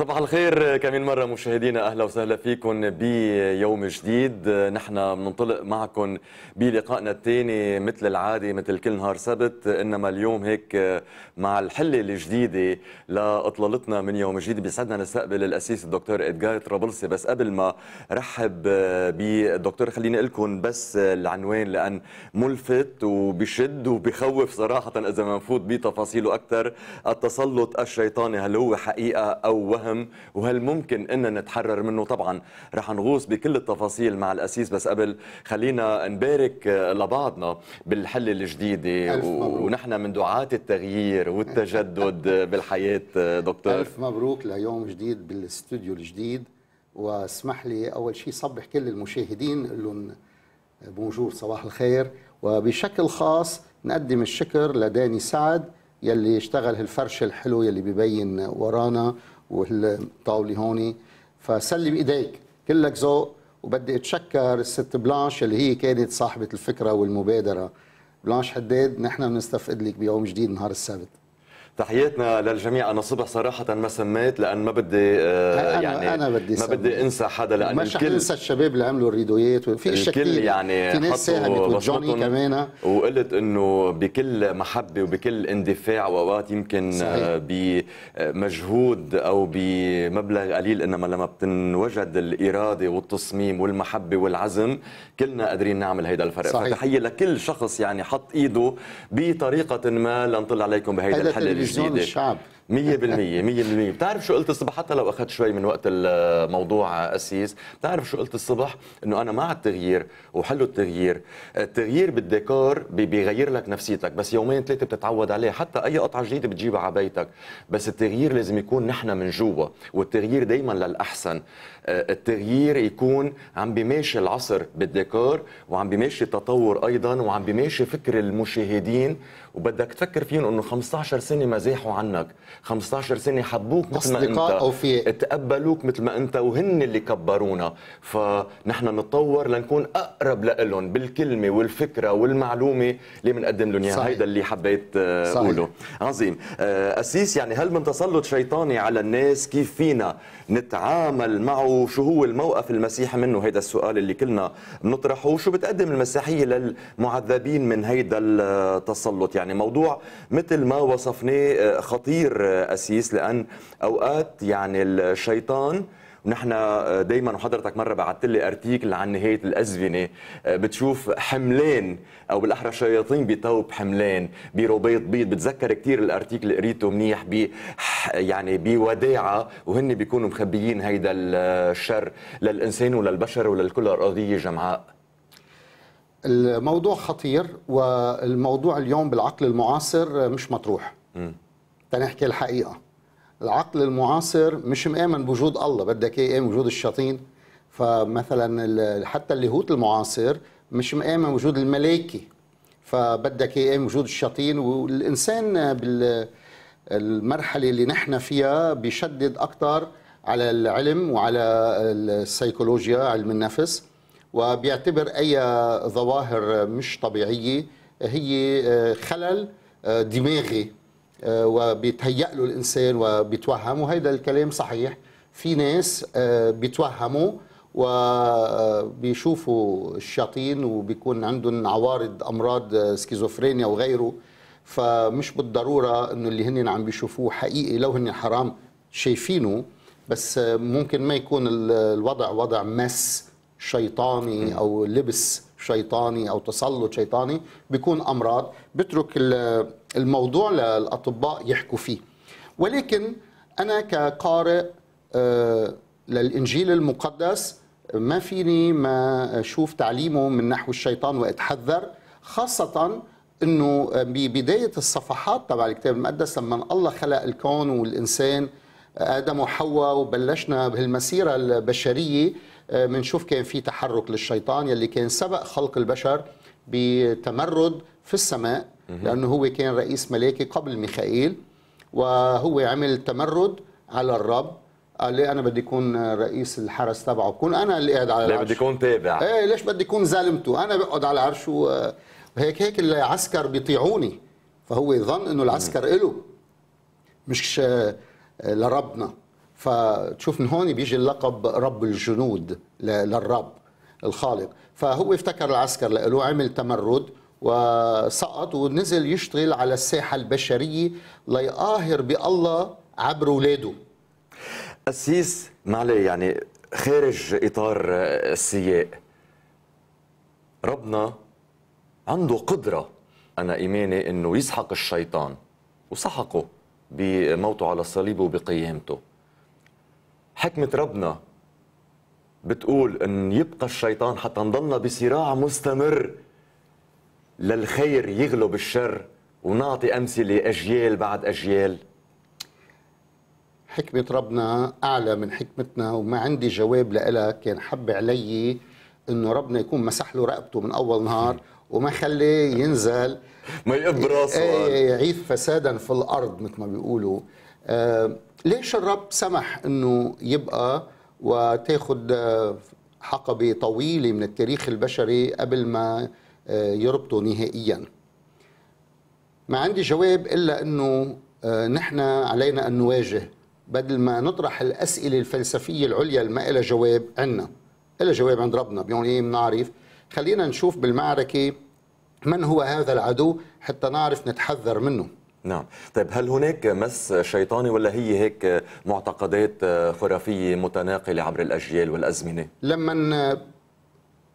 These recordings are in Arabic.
صباح الخير كمان مرة مشاهدينا أهلا وسهلا فيكم بيوم جديد نحن بننطلق معكم بلقائنا الثاني مثل العادة مثل كل نهار سبت إنما اليوم هيك مع الحلة الجديدة لإطلالتنا من يوم جديد بيسعدنا نستقبل الأسيس الدكتور إدغار طرابلسي بس قبل ما رحب بالدكتور خليني أقول لكم بس العنوان لأن ملفت وبشد وبخوف صراحة إذا ما نفوت بتفاصيله أكثر التسلط الشيطاني هل هو حقيقة أو وهم مهم وهل ممكن أن نتحرر منه طبعا رح نغوص بكل التفاصيل مع الأسيس بس قبل خلينا نبارك لبعضنا بالحلة الجديدة ونحن من دعاة التغيير والتجدد بالحياة دكتور ألف مبروك ليوم جديد بالاستوديو الجديد واسمح لي أول شيء صبح كل المشاهدين لهم بونجور صباح الخير وبشكل خاص نقدم الشكر لداني سعد يلي اشتغل هالفرش الحلو يلي ببين ورانا والطاوله هون فسلم ايديك كلك ذوق وبدي اتشكر الست بلانش اللي هي كانت صاحبه الفكره والمبادره بلانش حداد نحن بنستفقد لك بيوم جديد نهار السبت تحياتنا للجميع انا الصبح صراحه ما سميت لان ما بدي آه، يعني أنا بدي ما بدي انسى حدا لان مش الكل انسى الشباب اللي عملوا الريدويات في اشياء كثير يعني في ناس ساهمت وجوني كمان وقلت انه بكل محبه وبكل اندفاع واوقات يمكن آه، صحيح. بمجهود آه، او بمبلغ قليل انما لما بتنوجد الاراده والتصميم والمحبه والعزم كلنا قادرين نعمل هيدا الفرق صحيح. فتحيه لكل شخص يعني حط ايده بطريقه ما لنطل عليكم بهيدا الحلقه eles é líder. Chave. 100% 100% بتعرف شو قلت الصبح حتى لو اخذت شوي من وقت الموضوع اسيس بتعرف شو قلت الصبح انه انا مع التغيير وحلو التغيير التغيير بالديكور بيغير لك نفسيتك بس يومين ثلاثه بتتعود عليه حتى اي قطعه جديده بتجيبها على بيتك بس التغيير لازم يكون نحن من جوا والتغيير دائما للاحسن آه، التغيير يكون عم بيماشي العصر بالديكور وعم بيماشي التطور ايضا وعم بيماشي فكر المشاهدين وبدك تفكر فيهم انه 15 سنه مزاحوا عنك 15 سنه حبوك مثل ما انت تقبلوك مثل ما انت وهن اللي كبرونا فنحن نتطور لنكون اقرب لهم بالكلمه والفكره والمعلومه اللي بنقدم لهم اياها هيدا اللي حبيت آه، اقوله عظيم آه، اسيس يعني هل من تسلط شيطاني على الناس كيف فينا نتعامل معه شو هو الموقف المسيحي منه هيدا السؤال اللي كلنا بنطرحه وشو بتقدم المسيحيه للمعذبين من هيدا التسلط يعني موضوع مثل ما وصفناه آه، خطير آه، اسيس لان اوقات يعني الشيطان ونحن آه، دائما وحضرتك مره بعثت لي ارتيكل عن نهايه الازمنه آه، بتشوف حملان او بالاحرى شياطين بتوب حملان بروبيط بيض بتذكر كثير الارتيكل اللي قريته منيح ب يعني بوداعه وهن بيكونوا مخبيين هيدا آه، الشر للانسان وللبشر وللكل الارضيه جمعاء الموضوع خطير والموضوع اليوم بالعقل المعاصر مش مطروح تنحكي الحقيقه العقل المعاصر مش مآمن بوجود الله بدك ايه وجود الشياطين فمثلا حتى اليهود المعاصر مش مآمن وجود الملائكه فبدك ايه وجود الشياطين والانسان بالمرحله اللي نحن فيها بيشدد اكثر على العلم وعلى السيكولوجيا علم النفس وبيعتبر اي ظواهر مش طبيعيه هي آه، خلل آه، دماغي آه، وبيتهيأ له الإنسان وبيتوهم وهيدا الكلام صحيح في ناس آه، بيتوهموا وبيشوفوا آه، الشياطين وبيكون عندهم عوارض أمراض سكيزوفرينيا وغيره فمش بالضرورة أنه اللي هن عم بيشوفوه حقيقي لو هن حرام شايفينه بس ممكن ما يكون الوضع وضع مس شيطاني أو لبس شيطاني أو تسلط شيطاني بيكون أمراض بترك الموضوع للاطباء يحكوا فيه ولكن انا كقارئ آه، للانجيل المقدس ما فيني ما اشوف تعليمه من نحو الشيطان واتحذر خاصه انه ببدايه الصفحات تبع الكتاب المقدس لما الله خلق الكون والانسان ادم وحواء وبلشنا بهالمسيره البشريه بنشوف آه، كان في تحرك للشيطان يلي كان سبق خلق البشر بتمرد في السماء لأنه هو كان رئيس ملاكي قبل ميخائيل وهو عمل تمرد على الرب قال لي انا بدي اكون رئيس الحرس تبعه كون انا اللي قاعد على العرش ليه بدي اكون تابع ايه ليش بدي اكون زلمته انا بقعد على العرش وهيك هيك العسكر بيطيعوني فهو ظن انه العسكر له مش لربنا فتشوف من هون بيجي اللقب رب الجنود للرب الخالق فهو افتكر العسكر له عمل تمرد وسقط ونزل يشتغل على الساحة البشرية ليقاهر بالله عبر ولاده السيس معلي يعني خارج إطار آه، السياق ربنا عنده قدرة أنا إيماني أنه يسحق الشيطان وسحقه بموته على الصليب وبقيامته حكمة ربنا بتقول أن يبقى الشيطان حتى نضلنا بصراع مستمر للخير يغلب الشر ونعطي أمثلة أجيال بعد أجيال حكمة ربنا أعلى من حكمتنا وما عندي جواب لها كان حب علي أنه ربنا يكون مسح له رقبته من أول نهار وما خلي ينزل ما يقب راسه إيه، إيه، إيه، يعيد فسادا في الأرض مثل ما بيقولوا آه، ليش الرب سمح أنه يبقى وتاخد آه، حقبة طويلة من التاريخ البشري قبل ما آه، يربطوا نهائيا ما عندي جواب إلا أنه آه، نحن علينا أن نواجه بدل ما نطرح الأسئلة الفلسفية العليا اللي ما إلى جواب عنا إلى جواب عند ربنا بيقول إيه بنعرف خلينا نشوف بالمعركة من هو هذا العدو حتى نعرف نتحذر منه نعم طيب هل هناك مس شيطاني ولا هي هيك معتقدات آه، خرافية متناقلة عبر الأجيال والأزمنة لما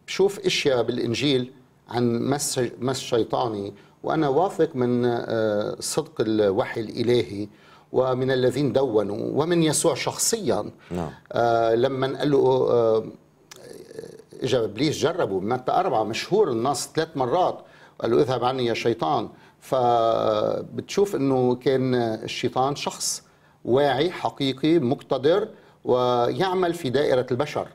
بشوف إشياء بالإنجيل عن مس مس شيطاني وأنا واثق من آه، صدق الوحي الإلهي ومن الذين دونوا ومن يسوع شخصيا نعم. آه، لما قال له آه، اجى ابليس جربه متى أربعة مشهور النص ثلاث مرات قال له اذهب عني يا شيطان فبتشوف انه كان الشيطان شخص واعي حقيقي مقتدر ويعمل في دائرة البشر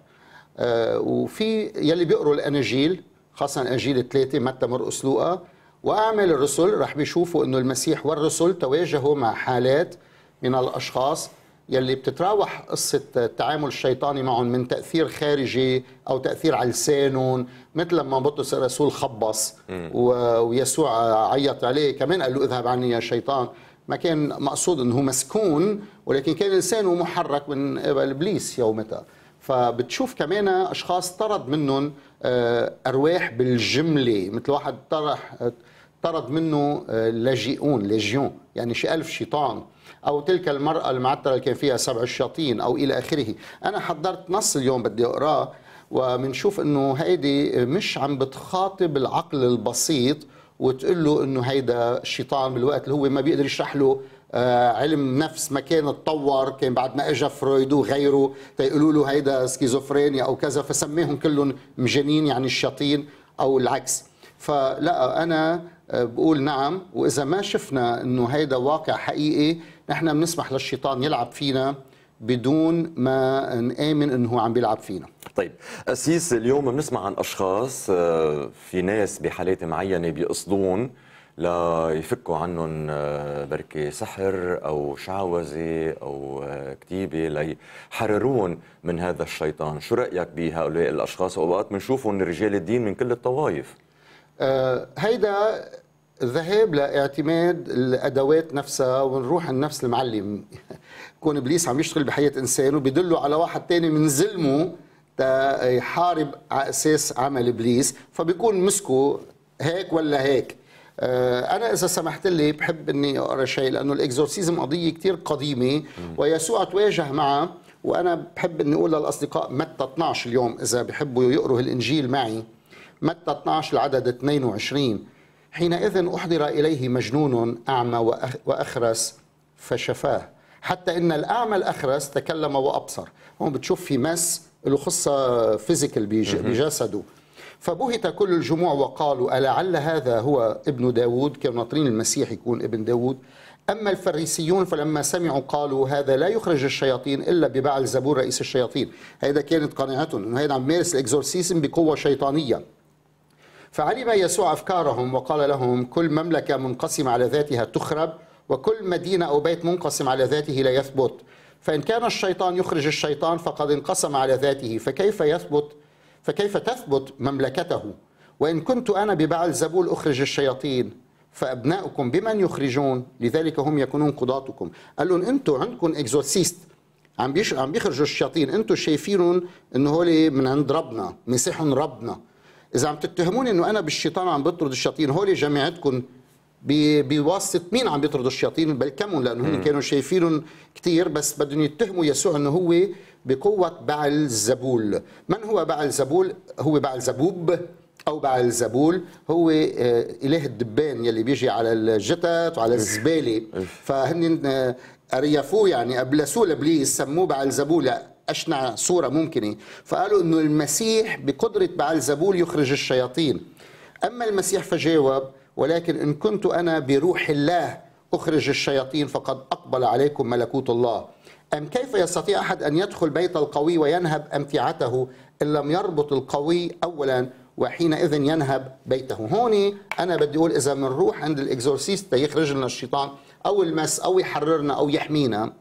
وفي يلي بيقروا الأناجيل خاصة الأنجيل الثلاثة متى مرقس لوقا وأعمال الرسل رح بيشوفوا أنه المسيح والرسل تواجهوا مع حالات من الأشخاص يلي بتتراوح قصة التعامل الشيطاني معهم من تأثير خارجي أو تأثير على لسانهم مثل لما بطرس الرسول خبص ويسوع عيط عليه كمان قال له اذهب عني يا شيطان ما كان مقصود أنه مسكون ولكن كان لسانه محرك من قبل إبليس يومتها فبتشوف كمان اشخاص طرد منهم آه، ارواح بالجمله مثل واحد طرح طرد منه آه، لاجئون ليجيون يعني شي ألف شيطان أو تلك المرأة المعترة اللي كان فيها سبع الشياطين أو إلى آخره أنا حضرت نص اليوم بدي أقراه ومنشوف أنه هيدي مش عم بتخاطب العقل البسيط وتقول له أنه هيدا الشيطان بالوقت اللي هو ما بيقدر يشرح له آه، علم نفس ما كان اتطور كان بعد ما اجى فرويد وغيره تيقولوا له هيدا سكيزوفرينيا او كذا فسميهم كلهم مجانين يعني الشياطين او العكس فلا انا آه، بقول نعم واذا ما شفنا انه هيدا واقع حقيقي نحن بنسمح للشيطان يلعب فينا بدون ما نآمن انه عم بيلعب فينا طيب أسيس اليوم بنسمع عن أشخاص آه، في ناس بحالات معينة بيقصدون ليفكوا عنهم آه، بركي سحر او شعوذه او آه، كتيبه ليحرروهم من هذا الشيطان، شو رايك بهؤلاء الاشخاص واوقات بنشوفهم رجال الدين من كل الطوائف؟ آه هيدا الذهاب لاعتماد الادوات نفسها ونروح النفس المعلم كون ابليس عم يشتغل بحياه انسان وبيدله على واحد تاني من زلمه يحارب على اساس عمل ابليس فبيكون مسكه هيك ولا هيك آه، انا اذا سمحت لي بحب اني اقرا شيء لانه الاكزورسيزم قضيه كثير قديمه ويسوع تواجه معها وانا بحب اني اقول للاصدقاء متى 12 اليوم اذا بحبوا يقروا الانجيل معي متى 12 العدد 22 حينئذ احضر اليه مجنون اعمى واخرس فشفاه حتى ان الاعمى الاخرس تكلم وابصر هون بتشوف في مس له خصه فيزيكال بجسده فبهت كل الجموع وقالوا ألعل هذا هو ابن داود كانوا ناطرين المسيح يكون ابن داود أما الفريسيون فلما سمعوا قالوا هذا لا يخرج الشياطين إلا ببعل زبور رئيس الشياطين هيدا كانت قناعتهم أنه هيدا عم يمارس الإكزورسيزم بقوة شيطانية فعلم يسوع أفكارهم وقال لهم كل مملكة منقسمة على ذاتها تخرب وكل مدينة أو بيت منقسم على ذاته لا يثبت فإن كان الشيطان يخرج الشيطان فقد انقسم على ذاته فكيف يثبت فكيف تثبت مملكته وإن كنت أنا ببعل زبول أخرج الشياطين فأبناؤكم بمن يخرجون لذلك هم يكونون قضاتكم قال لهم أنتوا عندكم إكزورسيست عم بيش عم بيخرجوا الشياطين أنتوا شايفينهم إنه هولي من عند ربنا مسيحهم ربنا إذا عم تتهموني إنه أنا بالشيطان عم بطرد الشياطين هولي جماعتكم بواسطه مين عم يطردوا الشياطين بل كمهم لانه هم كانوا شايفينهم كثير بس بدهم يتهموا يسوع انه هو بقوه بعل زبول من هو بعل زبول هو بعل زبوب او بعل زبول هو آه، اله الدبان يلي بيجي على الجتت وعلى الزباله فهن آه، اريفوه يعني ابلسوه لابليس سموه بعل زبول اشنع صوره ممكنه فقالوا انه المسيح بقدره بعل زبول يخرج الشياطين اما المسيح فجاوب ولكن إن كنت أنا بروح الله أخرج الشياطين فقد أقبل عليكم ملكوت الله أم كيف يستطيع أحد أن يدخل بيت القوي وينهب أمتعته إن لم يربط القوي أولا وحينئذ ينهب بيته هون أنا بدي أقول إذا بنروح عند الإكزورسيست يخرج لنا الشيطان أو المس أو يحررنا أو يحمينا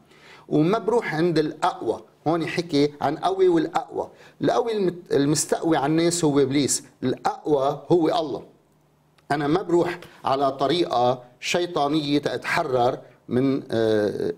وما بروح عند الأقوى هون حكي عن قوي والأقوى القوي المستقوي على الناس هو إبليس الأقوى هو الله انا ما بروح على طريقه شيطانيه اتحرر من آه،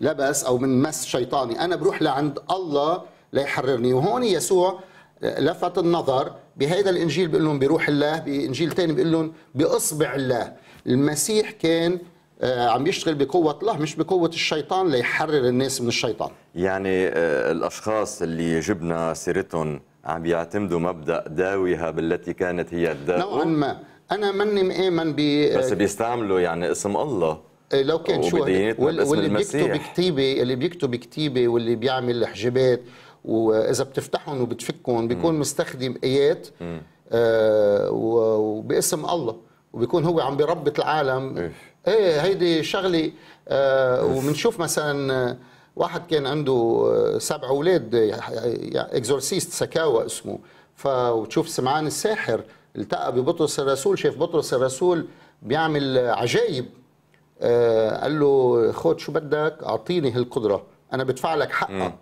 لبس او من مس شيطاني انا بروح لعند الله ليحررني وهون يسوع آه، لفت النظر بهذا الانجيل بيقول لهم بروح الله بانجيل ثاني بيقول لهم باصبع الله المسيح كان آه، عم يشتغل بقوة الله مش بقوة الشيطان ليحرر الناس من الشيطان يعني الأشخاص اللي جبنا سيرتهم عم يعتمدوا مبدأ داويها بالتي كانت هي الداء نوعا ما انا ماني مآمن إيه، ب بس بيستعملوا يعني اسم الله إيه، لو كان شو واللي بيكتب كتيبه اللي بيكتب كتيبه واللي بيعمل حجابات واذا بتفتحهم وبتفكهم بيكون م. مستخدم ايات آه وباسم الله وبيكون هو عم بيربط العالم إيه. ايه هيدي شغله آه وبنشوف مثلا آه، واحد كان عنده آه، سبع اولاد اكزورسيست سكاوى اسمه فبتشوف سمعان الساحر التقى ببطرس الرسول شاف بطرس الرسول بيعمل عجايب آه، قال له خد شو بدك اعطيني هالقدره انا بدفع لك حقها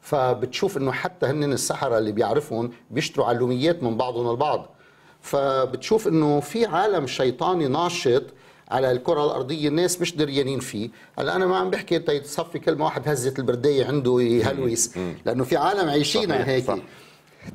فبتشوف انه حتى هن السحره اللي بيعرفهم بيشتروا علوميات من بعضهم البعض فبتشوف انه في عالم شيطاني ناشط على الكرة الأرضية الناس مش دريانين فيه هلا أنا ما عم بحكي تصفي كلمة واحد هزت البردية عنده يهلوس لأنه في عالم عايشين هيك صح.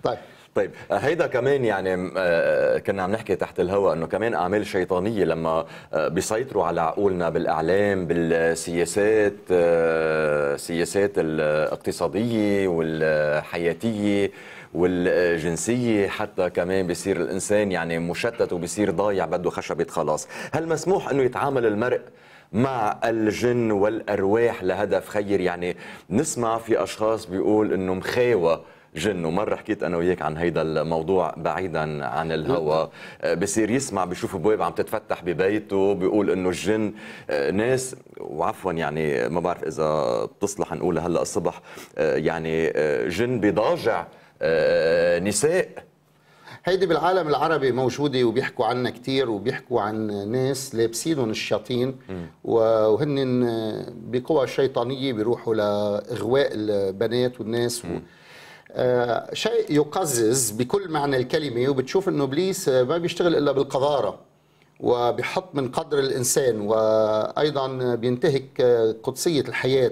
طيب طيب آه، هيدا كمان يعني آه، كنا عم نحكي تحت الهواء انه كمان اعمال شيطانيه لما آه، بيسيطروا على عقولنا بالاعلام بالسياسات السياسات الاقتصاديه والحياتيه والجنسية حتى كمان بصير الإنسان يعني مشتت وبصير ضايع بده خشبة خلاص هل مسموح أنه يتعامل المرء مع الجن والأرواح لهدف خير يعني نسمع في أشخاص بيقول أنه مخاوة جن ومرة حكيت أنا وياك عن هيدا الموضوع بعيدا عن الهوى آه، بصير يسمع بشوف بواب عم تتفتح ببيته بيقول إنه الجن آه، ناس وعفوا يعني ما بعرف إذا بتصلح نقول هلا الصبح آه، يعني جن بضاجع نساء هيدي بالعالم العربي موجوده وبيحكوا عنها كثير وبيحكوا عن ناس لابسينهم الشياطين وهن بقوى شيطانيه بيروحوا لاغواء البنات والناس و... آه، شيء يقزز بكل معنى الكلمه وبتشوف انه ابليس آه، ما بيشتغل الا بالقذاره وبيحط من قدر الانسان وايضا بينتهك آه، قدسيه الحياه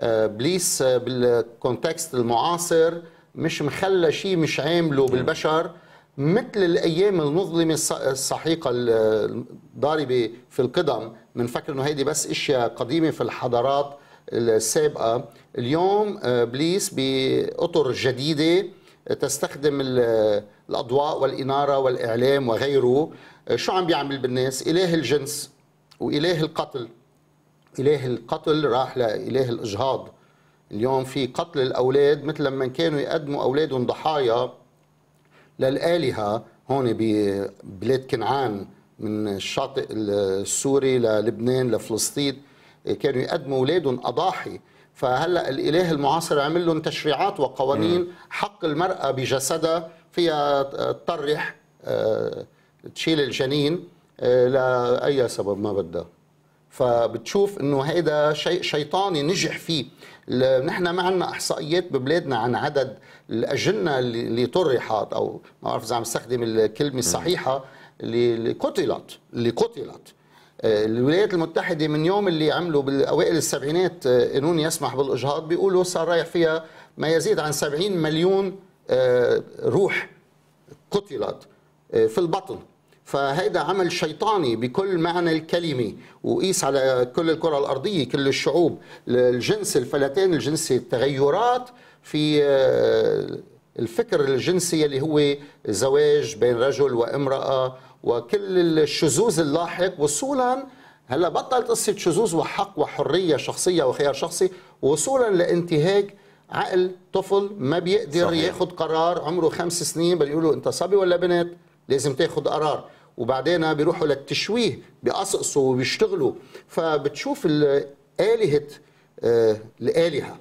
ابليس بالكونتكست المعاصر مش مخلى شيء مش عامله بالبشر مثل الايام المظلمه السحيقه الضاربه في القدم بنفكر انه هيدي بس اشياء قديمه في الحضارات السابقه اليوم آه، بليس باطر جديده آه، تستخدم الاضواء والاناره والاعلام وغيره آه، شو عم بيعمل بالناس اله الجنس واله القتل اله القتل راح لاله الاجهاض اليوم في قتل الاولاد مثل لما كانوا يقدموا اولادهم ضحايا للالهه هون ببلاد كنعان من الشاطئ السوري للبنان لفلسطين كانوا يقدموا اولادهم اضاحي فهلا الاله المعاصر عمل لهم تشريعات وقوانين حق المراه بجسدها فيها تطرح آه، تشيل الجنين آه، لاي سبب ما بدها فبتشوف انه هيدا شيء شيطاني نجح فيه نحن ما عندنا احصائيات ببلادنا عن عدد الاجنه اللي طرحت او ما بعرف اذا عم استخدم الكلمه الصحيحه اللي قتلت اللي قتلت الولايات المتحدة من يوم اللي عملوا بالأوائل السبعينات آه، قانون يسمح بالإجهاض بيقولوا صار رايح فيها ما يزيد عن 70 مليون آه، روح قتلت آه، في البطن فهيدا عمل شيطاني بكل معنى الكلمة وقيس على كل الكرة الأرضية كل الشعوب الجنس الفلتان الجنسي التغيرات في الفكر الجنسي اللي هو زواج بين رجل وامرأة وكل الشذوذ اللاحق وصولا هلا بطلت قصه شذوذ وحق وحريه شخصيه وخيار شخصي وصولا لانتهاك عقل طفل ما بيقدر ياخذ قرار عمره خمس سنين بده يقولوا انت صبي ولا بنت لازم تاخذ قرار وبعدين بيروحوا للتشويه بقصقصوا وبيشتغلوا فبتشوف الالهه آه الآلهة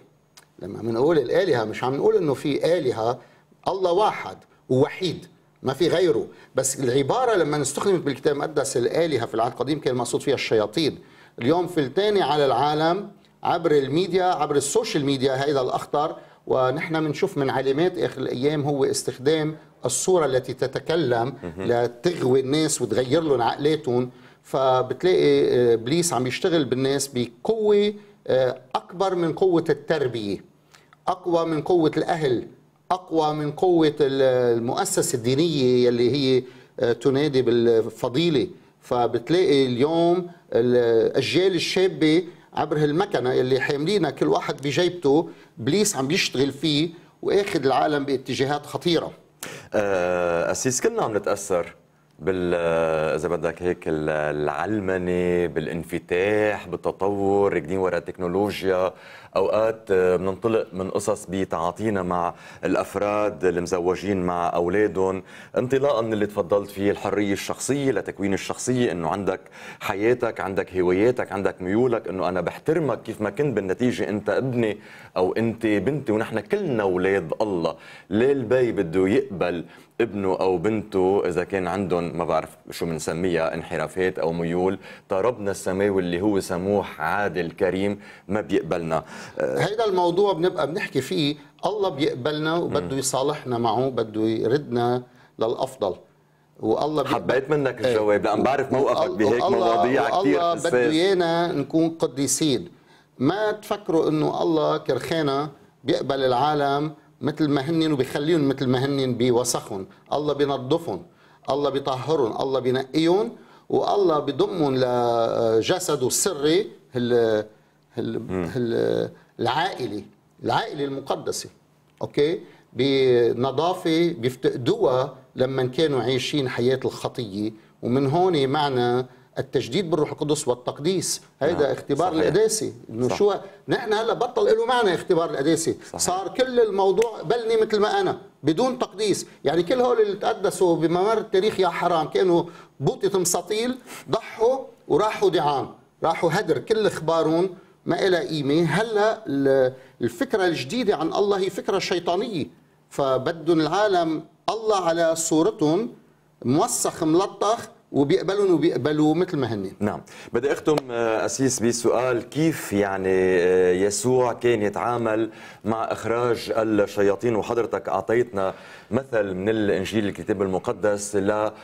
لما بنقول الآلهة مش عم نقول انه في آلهة الله واحد ووحيد ما في غيره بس العبارة لما استخدمت بالكتاب المقدس الآلهة في العهد القديم كان المقصود فيها الشياطين اليوم في الثاني على العالم عبر الميديا عبر السوشيال ميديا هذا الأخطر ونحن بنشوف من علامات آخر الأيام هو استخدام الصورة التي تتكلم لتغوي الناس وتغير لهم عقلاتهم فبتلاقي آه، ابليس عم يشتغل بالناس بقوه آه، اكبر من قوه التربيه اقوى من قوه الاهل اقوى من قوه المؤسسه الدينيه اللي هي آه، تنادي بالفضيله فبتلاقي اليوم الاجيال الشابه عبر هالمكنه اللي حاملينها كل واحد بجيبته بليس عم بيشتغل فيه واخذ العالم باتجاهات خطيره آه، اسيس كلنا عم نتاثر بال آه، اذا بدك هيك العلمنه بالانفتاح بالتطور راكدين وراء التكنولوجيا اوقات آه، بننطلق من قصص بتعاطينا مع الافراد المزوجين مع اولادهم انطلاقا من اللي تفضلت فيه الحريه الشخصيه لتكوين الشخصيه انه عندك حياتك عندك هواياتك عندك ميولك انه انا بحترمك كيف ما كنت بالنتيجه انت ابني او انت بنتي ونحن كلنا اولاد الله ليه البي بده يقبل ابنه او بنته اذا كان عندهم ما بعرف شو بنسميها انحرافات او ميول طربنا السماوي اللي هو سموح عادل كريم ما بيقبلنا آه، هيدا الموضوع بنبقى بنحكي فيه الله بيقبلنا وبده يصالحنا معه بده يردنا للافضل والله حبيت منك إيه. الجواب لان بعرف موقفك بهيك مواضيع كثير الله بده ايانا نكون قديسين ما تفكروا انه الله كرخانه بيقبل العالم مثل ما هنن وبيخليهم مثل ما هنن بوسخهم الله بينظفهم الله بيطهرهم الله بينقيهم والله بضمهم لجسده السري العائلة العائلة المقدسه اوكي بنظافه بيفتقدوها لما كانوا عايشين حياه الخطيه ومن هون معنى التجديد بالروح القدس والتقديس هذا نعم. اختبار القداسه القداسي انه شو نحن هلا بطل له معنى اختبار القداسي صار كل الموضوع بلني مثل ما انا بدون تقديس يعني كل هول اللي تقدسوا بممر التاريخ يا حرام كانوا بوطة مستطيل ضحوا وراحوا دعام راحوا هدر كل اخبارهم ما إلى قيمة هلا الفكرة الجديدة عن الله هي فكرة شيطانية فبدهم العالم الله على صورتهم موسخ ملطخ وبيقبلهم وبيقبلوا مثل ما هن نعم بدي اختم آه، اسيس بسؤال كيف يعني آه، يسوع كان يتعامل مع اخراج الشياطين وحضرتك اعطيتنا مثل من الانجيل الكتاب المقدس لهالعمل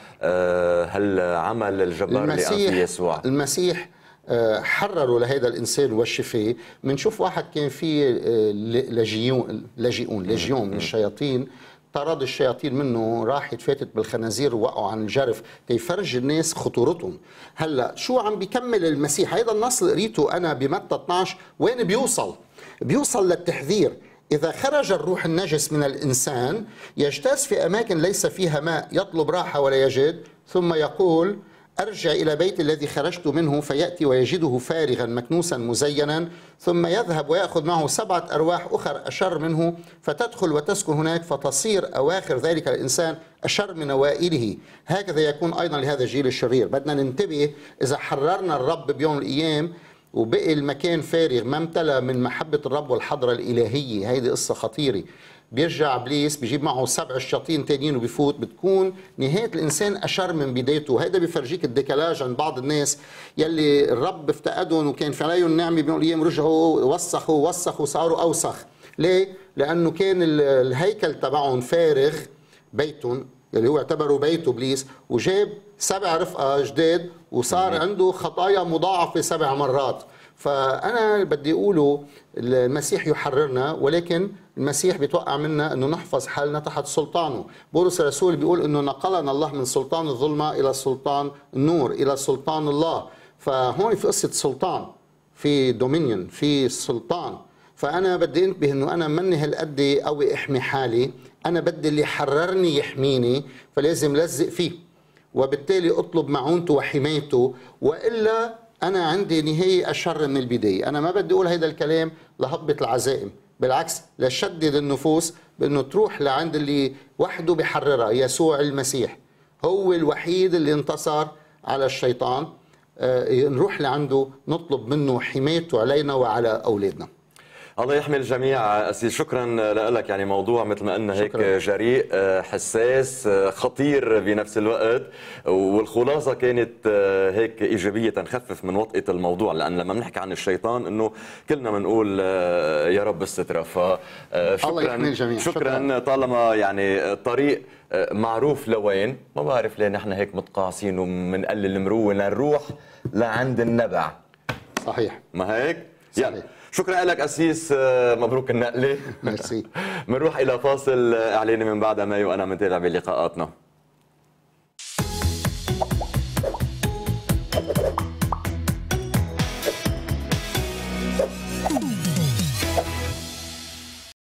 آه، الجبار اللي يسوع المسيح آه، حرروا لهذا الانسان والشفاه بنشوف واحد كان فيه آه، لاجيون لاجئون لاجيون من الشياطين طرد الشياطين منه راحت فاتت بالخنازير وقعوا عن الجرف تيفرج الناس خطورتهم هلا شو عم بيكمل المسيح هذا النص اللي قريته انا بمتى 12 وين بيوصل بيوصل للتحذير إذا خرج الروح النجس من الإنسان يجتاز في أماكن ليس فيها ماء يطلب راحة ولا يجد ثم يقول أرجع إلى بيتي الذي خرجت منه فيأتي ويجده فارغا مكنوسا مزينا ثم يذهب ويأخذ معه سبعة أرواح أخر أشر منه فتدخل وتسكن هناك فتصير أواخر ذلك الإنسان أشر من أوائله هكذا يكون أيضا لهذا الجيل الشرير بدنا ننتبه إذا حررنا الرب بيوم الأيام وبقي المكان فارغ ما امتلى من محبة الرب والحضرة الإلهية هيدي قصة خطيرة بيرجع ابليس بيجيب معه سبع شياطين تانيين وبيفوت بتكون نهايه الانسان اشر من بدايته هيدا بيفرجيك الديكالاج عند بعض الناس يلي الرب افتقدهم وكان في عليهم نعمه بيوم الايام رجعوا وسخوا وسخوا صاروا اوسخ ليه لانه كان الهيكل تبعهم فارغ بيتهم يلي هو اعتبره بيته ابليس وجاب سبع رفقه جداد وصار عنده خطايا مضاعفه سبع مرات فانا بدي اقوله المسيح يحررنا ولكن المسيح بيتوقع منا انه نحفظ حالنا تحت سلطانه بولس الرسول بيقول انه نقلنا الله من سلطان الظلمه الى سلطان النور الى سلطان الله فهون في قصه سلطان في دومينيون في سلطان فانا بدي انتبه انه انا مني هالقد قوي احمي حالي انا بدي اللي حررني يحميني فلازم لزق فيه وبالتالي اطلب معونته وحمايته والا انا عندي نهايه اشر من البدايه انا ما بدي اقول هذا الكلام لهبط العزائم بالعكس لشدد النفوس بانه تروح لعند اللي وحده بحررها يسوع المسيح هو الوحيد اللي انتصر على الشيطان آه، نروح لعنده نطلب منه حمايته علينا وعلى اولادنا الله يحمي الجميع أسيد شكرا لك يعني موضوع مثل ما قلنا هيك جريء حساس خطير بنفس الوقت والخلاصه كانت هيك ايجابيه تنخفف من وطئه الموضوع لان لما بنحكي عن الشيطان انه كلنا بنقول آه، يا رب السترة آه، فشكرا الله يحمي الجميع شكرا, شكرا طالما يعني طريق آه، معروف لوين ما بعرف ليه نحن هيك متقاعسين ومنقلل المروه لنروح لعند النبع صحيح ما هيك؟ صحيح يعني شكرا لك أسيس آه، مبروك النقلة ميرسي بنروح إلى فاصل آه، إعلاني من بعد مايو أنا متابع بلقاءاتنا